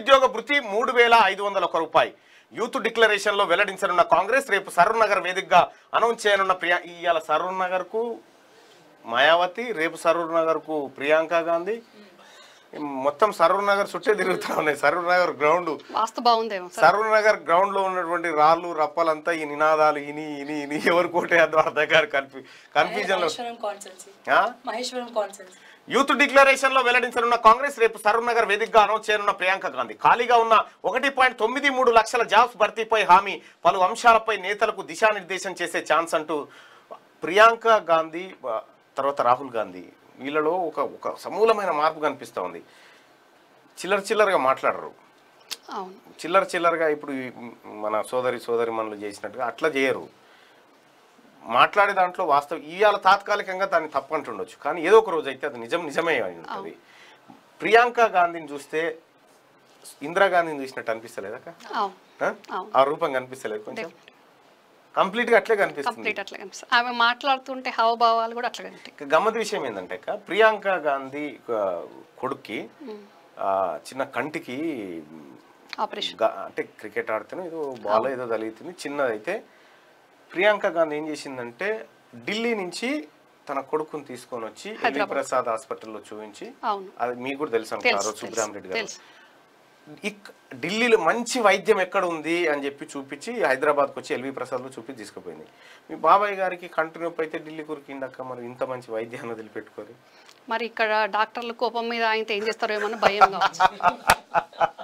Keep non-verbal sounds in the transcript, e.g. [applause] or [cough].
నిరుద్యోగ భృతి మూడు వేల ఐదు వందల ఒక రూపాయి యూత్ డిక్లరేషన్లో వెల్లడించనున్న కాంగ్రెస్ రేపు నగర్ వేదికగా అనౌన్స్ చేయనున్న ప్రియా ఇవాళ కు మాయావతి రేపు కు ప్రియాంక గాంధీ మొత్తం సరూర్ నగర్ చుట్టే తిరుగుతా ఉన్నాయి సరూర్ నగర్ గ్రౌండ్ సరూర్ నగర్ గ్రౌండ్ లో ఉన్నటువంటి రాళ్ళు రప్పలంతా ఈ నినాదాలు ఇని ఇని ఇని ఎవరు కోటేద్దో అర్థం గారు కన్ఫ్యూజన్ లో యూత్ డిక్లరేషన్ లో వెల్లడించనున్న కాంగ్రెస్ రేపు నగర్ వేదికగా అనౌన్స్ చేయనున్న ప్రియాంక గాంధీ ఖాళీగా ఉన్న ఒకటి పాయింట్ తొమ్మిది మూడు లక్షల జాబ్స్ భర్తీపై హామీ పలు అంశాలపై నేతలకు దిశానిర్దేశం చేసే ఛాన్స్ అంటూ ప్రియాంక గాంధీ తర్వాత రాహుల్ గాంధీ వీళ్ళలో ఒక ఒక సమూలమైన మార్పు కనిపిస్తూ ఉంది చిల్లర చిల్లరగా మాట్లాడరు చిల్లర చిల్లరగా ఇప్పుడు మన సోదరి సోదరి మనలు చేసినట్టుగా అట్లా చేయరు మాట్లాడే దాంట్లో వాస్తవం ఇవాళ తాత్కాలికంగా దాన్ని తప్పంటుండొచ్చు కానీ ఏదో ఒక రోజు అయితే అది నిజం నిజమే ఉంటుంది ప్రియాంక గాంధీని చూస్తే ఇందిరాగాంధీని చూసినట్టు అనిపిస్తలేదా ఆ రూపం కనిపిస్తలేదు కొంచెం కంప్లీట్ గా అట్లే కనిపిస్తుంది ఆమె మాట్లాడుతుంటే హావభావాలు కూడా అట్లా కనిపిస్తాయి గమ్మత్ విషయం ఏంటంటే ప్రియాంక గాంధీ కొడుక్కి చిన్న కంటికి ఆపరేషన్ అంటే క్రికెట్ ఆడుతున్నాం ఏదో బాల్ ఏదో తగిలితుంది చిన్నదైతే ప్రియాంక గాంధీ ఏం చేసిందంటే ఢిల్లీ నుంచి తన కొడుకుని తీసుకొని వచ్చి ఎల్వి ప్రసాద్ హాస్పిటల్లో చూపించి అది మీకు కూడా తెలుసు అనుకున్నారు సుబ్రామ్ రెడ్డి గారు ఢిల్లీలో మంచి వైద్యం ఎక్కడ ఉంది అని చెప్పి చూపించి హైదరాబాద్కి వచ్చి ఎల్వి ప్రసాద్లో చూపి తీసుకుపోయింది మీ బాబాయ్ గారికి కంటి నొప్పి అయితే ఢిల్లీ కురికిందాక మరి ఇంత మంచి వైద్యాన్ని వదిలిపెట్టుకోరు మరి ఇక్కడ డాక్టర్ల కోపం మీద ఆయన ఏం చేస్తారో ఏమన్నా భయం [laughs]